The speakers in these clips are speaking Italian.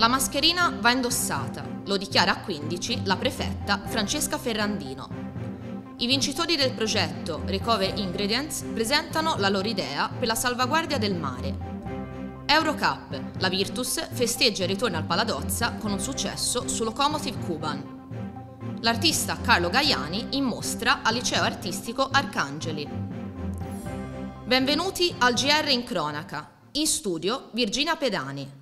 La mascherina va indossata, lo dichiara a 15 la prefetta Francesca Ferrandino. I vincitori del progetto Recover Ingredients presentano la loro idea per la salvaguardia del mare. Eurocup, la Virtus festeggia il ritorno al Paladozza con un successo su Locomotive Cuban. L'artista Carlo Gaiani in mostra al Liceo Artistico Arcangeli. Benvenuti al GR in cronaca. In studio Virginia Pedani.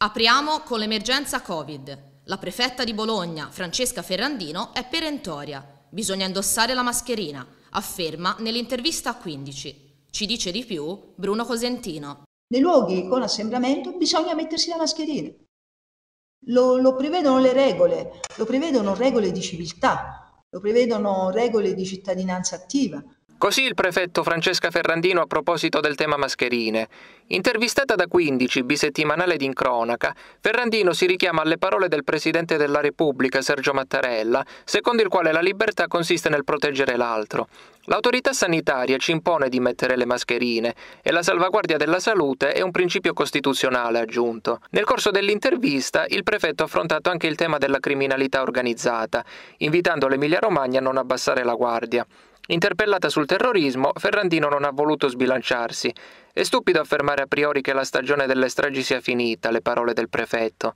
Apriamo con l'emergenza Covid. La prefetta di Bologna, Francesca Ferrandino, è perentoria. Bisogna indossare la mascherina, afferma nell'intervista a 15. Ci dice di più Bruno Cosentino. Nei luoghi con assembramento bisogna mettersi la mascherina. Lo, lo prevedono le regole, lo prevedono regole di civiltà, lo prevedono regole di cittadinanza attiva, Così il prefetto Francesca Ferrandino a proposito del tema mascherine. Intervistata da 15, bisettimanale d'Incronaca, Ferrandino si richiama alle parole del Presidente della Repubblica, Sergio Mattarella, secondo il quale la libertà consiste nel proteggere l'altro. L'autorità sanitaria ci impone di mettere le mascherine e la salvaguardia della salute è un principio costituzionale, aggiunto. Nel corso dell'intervista il prefetto ha affrontato anche il tema della criminalità organizzata, invitando l'Emilia Romagna a non abbassare la guardia. Interpellata sul terrorismo, Ferrandino non ha voluto sbilanciarsi. È stupido affermare a priori che la stagione delle stragi sia finita, le parole del prefetto.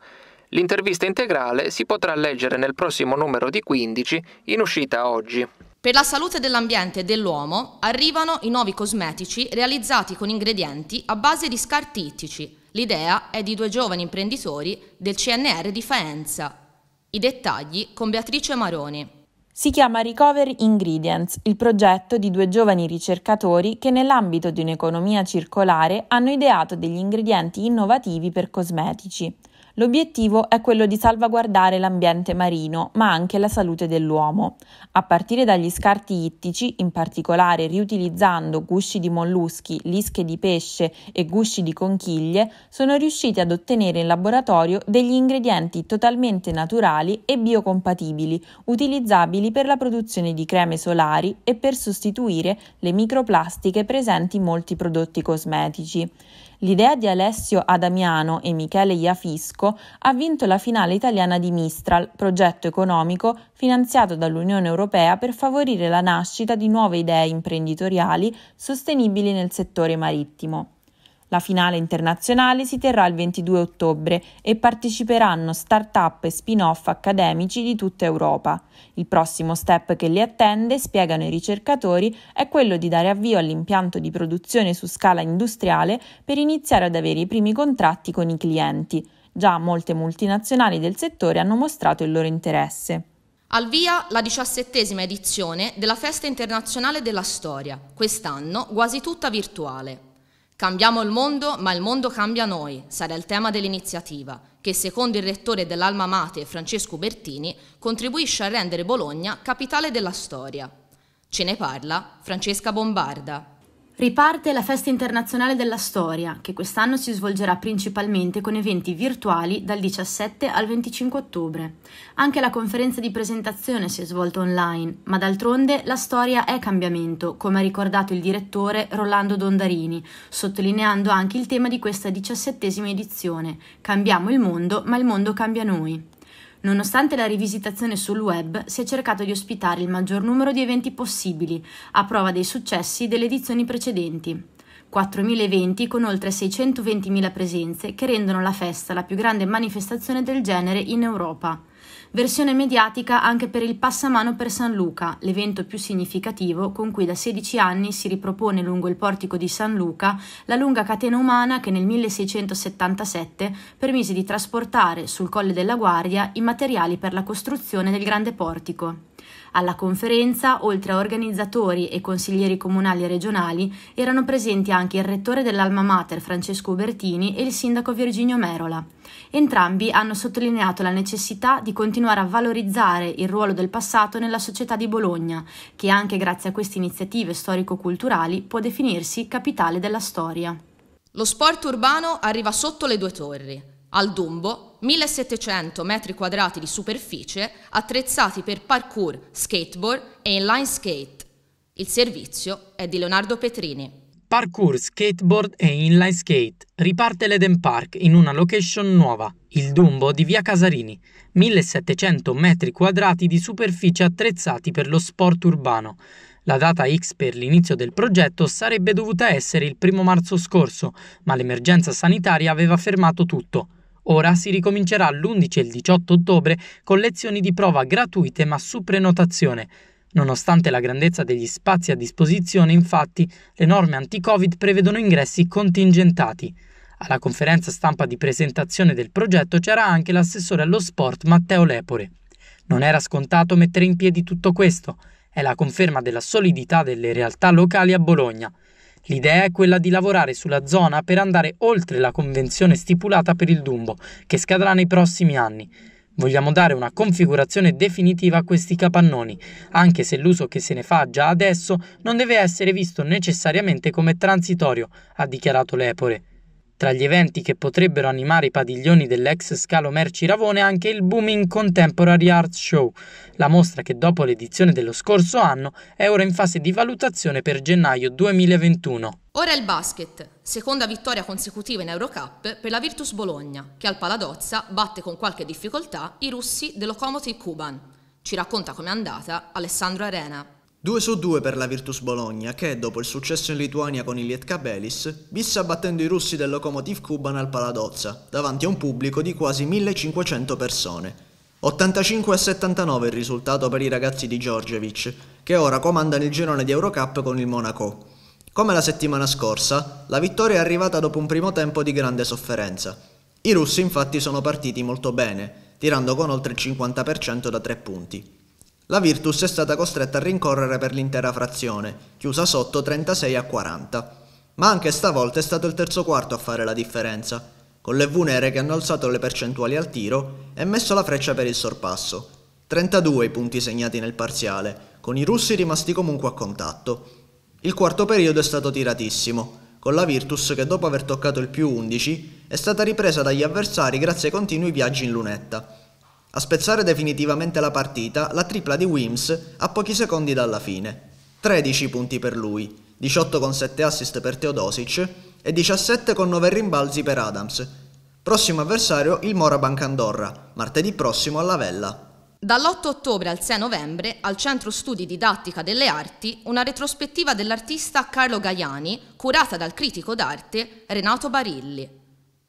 L'intervista integrale si potrà leggere nel prossimo numero di 15, in uscita oggi. Per la salute dell'ambiente e dell'uomo arrivano i nuovi cosmetici realizzati con ingredienti a base di scarti ittici. L'idea è di due giovani imprenditori del CNR di Faenza. I dettagli con Beatrice Maroni. Si chiama Recovery Ingredients, il progetto di due giovani ricercatori che nell'ambito di un'economia circolare hanno ideato degli ingredienti innovativi per cosmetici. L'obiettivo è quello di salvaguardare l'ambiente marino, ma anche la salute dell'uomo, a partire dagli scarti ittici, in particolare riutilizzando gusci di molluschi, lische di pesce e gusci di conchiglie, sono riusciti ad ottenere in laboratorio degli ingredienti totalmente naturali e biocompatibili, utilizzabili per la produzione di creme solari e per sostituire le microplastiche presenti in molti prodotti cosmetici. L'idea di Alessio Adamiano e Michele Iafisco ha vinto la finale italiana di Mistral, progetto economico finanziato dall'Unione Europea per favorire la nascita di nuove idee imprenditoriali sostenibili nel settore marittimo. La finale internazionale si terrà il 22 ottobre e parteciperanno start-up e spin-off accademici di tutta Europa. Il prossimo step che li attende, spiegano i ricercatori, è quello di dare avvio all'impianto di produzione su scala industriale per iniziare ad avere i primi contratti con i clienti. Già molte multinazionali del settore hanno mostrato il loro interesse. Al via la diciassettesima edizione della Festa internazionale della storia, quest'anno quasi tutta virtuale. Cambiamo il mondo, ma il mondo cambia noi, sarà il tema dell'iniziativa, che secondo il rettore dell'Alma Mate Francesco Bertini contribuisce a rendere Bologna capitale della storia. Ce ne parla Francesca Bombarda. Riparte la Festa Internazionale della Storia, che quest'anno si svolgerà principalmente con eventi virtuali dal 17 al 25 ottobre. Anche la conferenza di presentazione si è svolta online, ma d'altronde la storia è cambiamento, come ha ricordato il direttore Rolando Dondarini, sottolineando anche il tema di questa diciassettesima edizione. Cambiamo il mondo, ma il mondo cambia noi. Nonostante la rivisitazione sul web, si è cercato di ospitare il maggior numero di eventi possibili, a prova dei successi delle edizioni precedenti. 4.000 eventi con oltre 620.000 presenze che rendono la festa la più grande manifestazione del genere in Europa versione mediatica anche per il Passamano per San Luca, l'evento più significativo con cui da 16 anni si ripropone lungo il portico di San Luca la lunga catena umana che nel 1677 permise di trasportare sul Colle della Guardia i materiali per la costruzione del grande portico. Alla conferenza, oltre a organizzatori e consiglieri comunali e regionali, erano presenti anche il rettore dell'Alma Mater Francesco Ubertini e il sindaco Virginio Merola. Entrambi hanno sottolineato la necessità di continuare a valorizzare il ruolo del passato nella società di Bologna, che anche grazie a queste iniziative storico-culturali può definirsi capitale della storia. Lo sport urbano arriva sotto le due torri, al Dumbo 1700 metri quadrati di superficie attrezzati per parkour, skateboard e inline skate. Il servizio è di Leonardo Petrini. Parkour, skateboard e inline skate. Riparte l'Eden Park in una location nuova, il Dumbo di via Casarini. 1700 metri quadrati di superficie attrezzati per lo sport urbano. La data X per l'inizio del progetto sarebbe dovuta essere il primo marzo scorso, ma l'emergenza sanitaria aveva fermato tutto. Ora si ricomincerà l'11 e il 18 ottobre con lezioni di prova gratuite ma su prenotazione. Nonostante la grandezza degli spazi a disposizione, infatti, le norme anti-Covid prevedono ingressi contingentati. Alla conferenza stampa di presentazione del progetto c'era anche l'assessore allo sport Matteo Lepore. Non era scontato mettere in piedi tutto questo. È la conferma della solidità delle realtà locali a Bologna. L'idea è quella di lavorare sulla zona per andare oltre la convenzione stipulata per il Dumbo, che scadrà nei prossimi anni. Vogliamo dare una configurazione definitiva a questi capannoni, anche se l'uso che se ne fa già adesso non deve essere visto necessariamente come transitorio, ha dichiarato l'Epore. Tra gli eventi che potrebbero animare i padiglioni dell'ex scalo merci Ravone anche il Booming Contemporary Arts Show, la mostra che dopo l'edizione dello scorso anno è ora in fase di valutazione per gennaio 2021. Ora il basket, seconda vittoria consecutiva in Eurocup per la Virtus Bologna, che al Paladozza batte con qualche difficoltà i russi del Lokomotiv Kuban. Ci racconta com'è andata Alessandro Arena. 2 su 2 per la Virtus Bologna che, dopo il successo in Lituania con Iliet Kabelis, visse abbattendo i russi del Lokomotiv Kuban al Paladozza, davanti a un pubblico di quasi 1500 persone. 85 a 79 il risultato per i ragazzi di Djordjevic, che ora comandano il girone di Eurocup con il Monaco. Come la settimana scorsa, la vittoria è arrivata dopo un primo tempo di grande sofferenza. I russi infatti sono partiti molto bene, tirando con oltre il 50% da tre punti. La Virtus è stata costretta a rincorrere per l'intera frazione, chiusa sotto 36 a 40. Ma anche stavolta è stato il terzo quarto a fare la differenza, con le V nere che hanno alzato le percentuali al tiro e messo la freccia per il sorpasso. 32 i punti segnati nel parziale, con i russi rimasti comunque a contatto. Il quarto periodo è stato tiratissimo, con la Virtus che dopo aver toccato il più 11 è stata ripresa dagli avversari grazie ai continui viaggi in lunetta. A spezzare definitivamente la partita, la tripla di Wims a pochi secondi dalla fine. 13 punti per lui, 18 con 7 assist per Teodosic e 17 con 9 rimbalzi per Adams. Prossimo avversario il Mora Morabank Andorra, martedì prossimo alla Vella. Dall'8 ottobre al 6 novembre, al Centro Studi Didattica delle Arti, una retrospettiva dell'artista Carlo Gaiani, curata dal critico d'arte Renato Barilli.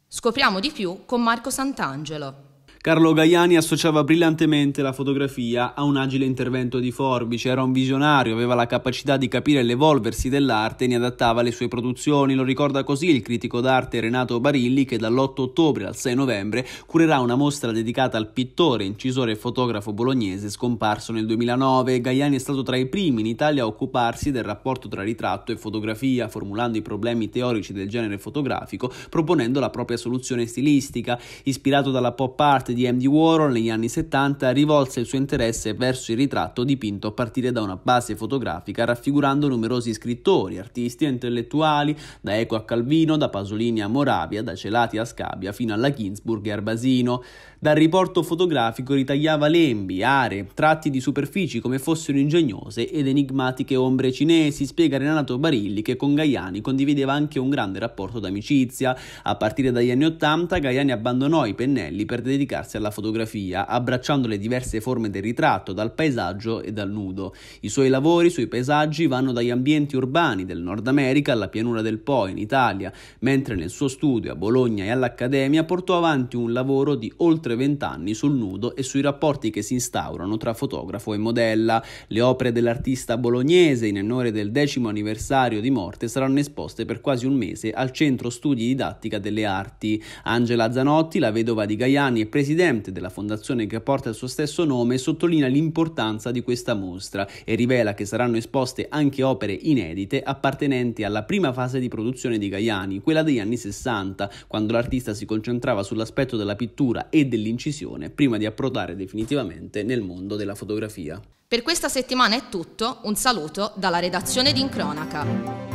Scopriamo di più con Marco Sant'Angelo. Carlo Gaiani associava brillantemente la fotografia a un agile intervento di forbice, era un visionario, aveva la capacità di capire l'evolversi dell'arte e ne adattava le sue produzioni, lo ricorda così il critico d'arte Renato Barilli che dall'8 ottobre al 6 novembre curerà una mostra dedicata al pittore, incisore e fotografo bolognese scomparso nel 2009. Gaiani è stato tra i primi in Italia a occuparsi del rapporto tra ritratto e fotografia, formulando i problemi teorici del genere fotografico, proponendo la propria soluzione stilistica, ispirato dalla pop art parte di Andy Warhol negli anni 70 rivolse il suo interesse verso il ritratto dipinto a partire da una base fotografica raffigurando numerosi scrittori, artisti e intellettuali, da Eco a Calvino, da Pasolini a Moravia, da Celati a Scabia fino alla Ginsburg e Arbasino. Dal riporto fotografico ritagliava lembi, aree, tratti di superfici come fossero ingegnose ed enigmatiche ombre cinesi, spiega Renato Barilli che con Gaiani condivideva anche un grande rapporto d'amicizia. A partire dagli anni Ottanta Gaiani abbandonò i pennelli per dedicarsi alla fotografia, abbracciando le diverse forme del ritratto, dal paesaggio e dal nudo. I suoi lavori sui paesaggi vanno dagli ambienti urbani del Nord America alla pianura del Po in Italia, mentre nel suo studio a Bologna e all'Accademia portò avanti un lavoro di oltre oltre anni sul nudo e sui rapporti che si instaurano tra fotografo e modella. Le opere dell'artista bolognese in onore del decimo anniversario di morte saranno esposte per quasi un mese al Centro Studi Didattica delle Arti. Angela Zanotti, la vedova di Gaiani e presidente della fondazione che porta il suo stesso nome, sottolinea l'importanza di questa mostra e rivela che saranno esposte anche opere inedite appartenenti alla prima fase di produzione di Gaiani, quella degli anni 60, quando l'artista si concentrava sull'aspetto della pittura e dell'interno dell'incisione prima di approdare definitivamente nel mondo della fotografia. Per questa settimana è tutto, un saluto dalla redazione di Incronaca.